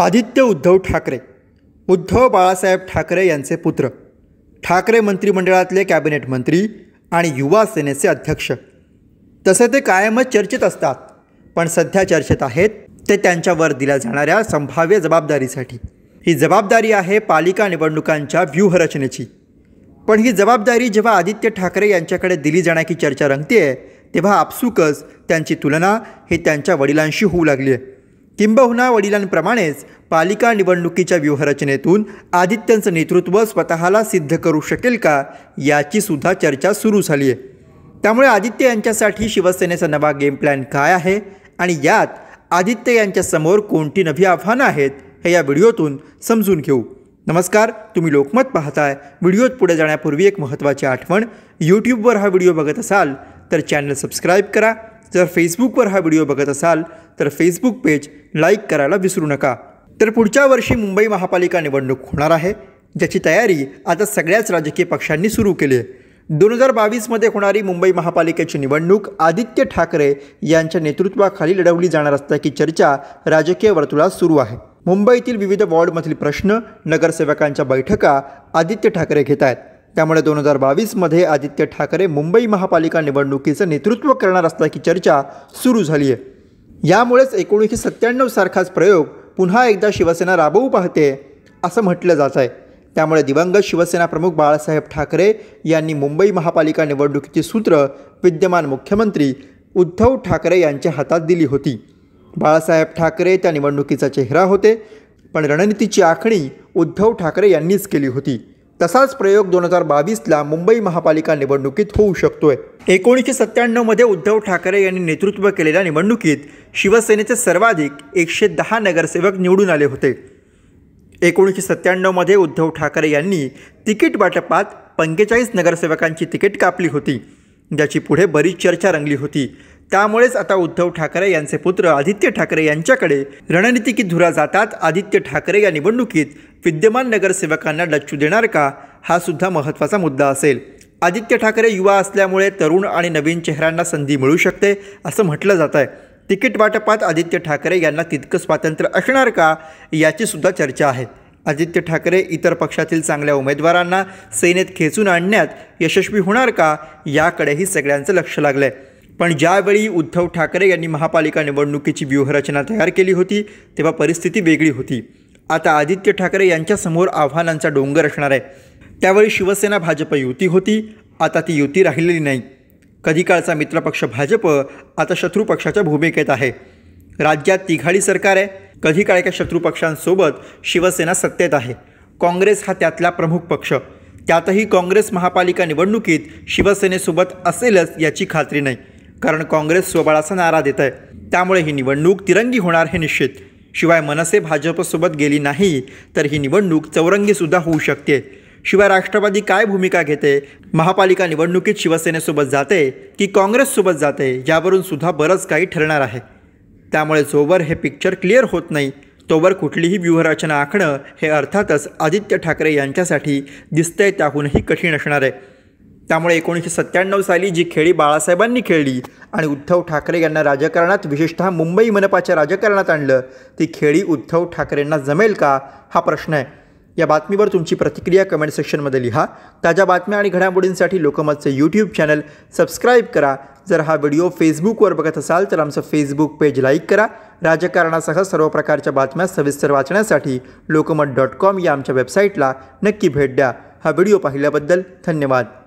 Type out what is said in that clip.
आदित्य उद्धव ठाकरे उद्धव बाळासाहेब ठाकरे यांचे पुत्र ठाकरे मंत्रिमंडळातले कॅबिनेट मंत्री आणि युवा सेनेचे अध्यक्ष तसे ते कायमच चर्चेत असतात पण सध्या चर्चेत आहेत ते त्यांच्यावर दिल्या जाणाऱ्या संभाव्य जबाबदारीसाठी ही जबाबदारी आहे पालिका निवडणुकांच्या व्यूहरचनेची पण ही जबाबदारी जेव्हा आदित्य ठाकरे यांच्याकडे दिली जाण्याची चर्चा रंगते तेव्हा आपसुकच त्यांची तुलना हे त्यांच्या वडिलांशी होऊ लागली आहे किंबहुना वडिलांप्रमाणेच पालिका निवडणुकीच्या व्यूहरचनेतून आदित्यांचं नेतृत्व स्वतःला सिद्ध करू शकेल का याची सुद्धा चर्चा सुरू झाली आहे त्यामुळे आदित्य यांच्यासाठी शिवसेनेचा नवा गेम प्लॅन काय आहे आणि यात आदित्य यांच्यासमोर कोणती नवी आव्हानं आहेत हे या व्हिडिओतून समजून घेऊ नमस्कार तुम्ही लोकमत पाहताय व्हिडिओत पुढे जाण्यापूर्वी एक महत्त्वाची आठवण यूट्यूबवर हा व्हिडिओ बघत असाल तर चॅनल सबस्क्राईब करा जर फेसबुकवर हा व्हिडिओ बघत असाल तर फेसबुक पेज लाईक करायला विसरू नका तर पुढच्या वर्षी मुंबई महापालिका निवडणूक होणार आहे ज्याची तयारी आता सगळ्याच राजकीय पक्षांनी सुरू केली आहे दोन हजार बावीसमध्ये होणारी मुंबई महापालिकेची निवडणूक आदित्य ठाकरे यांच्या नेतृत्वाखाली लढवली जाणार असल्याची चर्चा राजकीय वर्तुळात सुरू आहे मुंबईतील विविध वॉर्डमधील प्रश्न नगरसेवकांच्या बैठका आदित्य ठाकरे घेत आहेत त्यामुळे दोन हजार बावीसमध्ये आदित्य ठाकरे मुंबई महापालिका निवडणुकीचं नेतृत्व करणार असल्याची चर्चा सुरू झाली आहे यामुळेच एकोणीसशे सत्त्याण्णव सारखाच प्रयोग पुन्हा एकदा शिवसेना राबवू पाहते असं म्हटलं जात आहे त्यामुळे दिवंगत शिवसेना प्रमुख बाळासाहेब ठाकरे यांनी मुंबई महापालिका निवडणुकीची सूत्र विद्यमान मुख्यमंत्री उद्धव ठाकरे यांच्या हातात दिली होती बाळासाहेब ठाकरे त्या निवडणुकीचा चेहरा होते पण रणनीतीची आखणी उद्धव ठाकरे यांनीच केली होती तसाच प्रयोग दोन हजार बावीसला मुंबई महापालिका निवडणुकीत होऊ शकतोय एकोणीसशे सत्त्याण्णवमध्ये उद्धव ठाकरे यांनी नेतृत्व केलेल्या निवडणुकीत शिवसेनेचे सर्वाधिक एकशे दहा नगरसेवक निवडून आले होते एकोणीसशे सत्त्याण्णवमध्ये उद्धव ठाकरे यांनी तिकीट वाटपात पंचेचाळीस नगरसेवकांची तिकीट कापली होती ज्याची पुढे बरीच चर्चा रंगली होती त्यामुळेच आता उद्धव ठाकरे यांचे पुत्र आदित्य ठाकरे यांच्याकडे रणनीतिकी धुरा जातात आदित्य ठाकरे या निवडणुकीत विद्यमान नगरसेवकांना डच्चू देणार का हा सुद्धा महत्त्वाचा मुद्दा असेल आदित्य ठाकरे युवा असल्यामुळे तरुण आणि नवीन चेहऱ्यांना संधी मिळू शकते असं म्हटलं जात आहे तिकीट वाटपात आदित्य ठाकरे यांना तितकं स्वातंत्र्य असणार का याची सुद्धा चर्चा आहे आदित्य ठाकरे इतर पक्षातील चांगल्या उमेदवारांना सेनेत खेचून आणण्यात यशस्वी होणार का याकडेही सगळ्यांचं लक्ष लागलं आहे पण ज्यावेळी उद्धव ठाकरे यांनी महापालिका निवडणुकीची व्यूहरचना तयार केली होती तेव्हा परिस्थिती वेगळी होती आता आदित्य ठाकरे यांच्यासमोर आव्हानांचा डोंगर असणार आहे त्यावेळी शिवसेना भाजप युती होती आता ती युती राहिलेली नाही कधी काळचा मित्रपक्ष भाजप आता शत्रुपक्षाच्या भूमिकेत आहे राज्यात तिघाडी सरकार आहे कधी काळ एका शत्रुपक्षांसोबत शिवसेना सत्तेत आहे काँग्रेस हा त्यातला प्रमुख पक्ष त्यातही काँग्रेस महापालिका निवडणुकीत शिवसेनेसोबत असेलच याची खात्री नाही कारण काँग्रेस स्वबळाचा नारा देत आहे त्यामुळे ही निवडणूक तिरंगी होणार हे निश्चित शिवाय मनसे भाजपसोबत गेली नाही तर ही निवडणूक चौरंगीसुद्धा होऊ शकते शिवाय राष्ट्रवादी काय भूमिका घेते महापालिका निवडणुकीत शिवसेनेसोबत जाते की काँग्रेससोबत जाते यावरून सुद्धा बरंच काही ठरणार आहे त्यामुळे जोवर हे पिक्चर क्लिअर होत नाही तोवर कुठलीही व्यूहरचना आखणं हे अर्थातच आदित्य ठाकरे यांच्यासाठी दिसतंय त्याहूनही कठीण असणार आहे त्यामुळे एकोणीसशे सत्त्याण्णव साली जी खेळी बाळासाहेबांनी खेळली आणि उद्धव ठाकरे यांना राजकारणात विशेषतः मुंबई मनपाच्या राजकारणात आणलं ती खेळी उद्धव ठाकरेंना जमेल का हा प्रश्न आहे या बातमीवर तुमची प्रतिक्रिया कमेंट सेक्शनमध्ये लिहा ताज्या बातम्या आणि घडामोडींसाठी लोकमतचं यूट्यूब चॅनल सबस्क्राईब करा जर हा व्हिडिओ फेसबुकवर बघत असाल तर आमचं फेसबुक पेज लाईक करा राजकारणासह सर्व प्रकारच्या बातम्या सविस्तर वाचण्यासाठी लोकमत डॉट कॉम या आमच्या वेबसाईटला नक्की भेट द्या हा व्हिडिओ पाहिल्याबद्दल धन्यवाद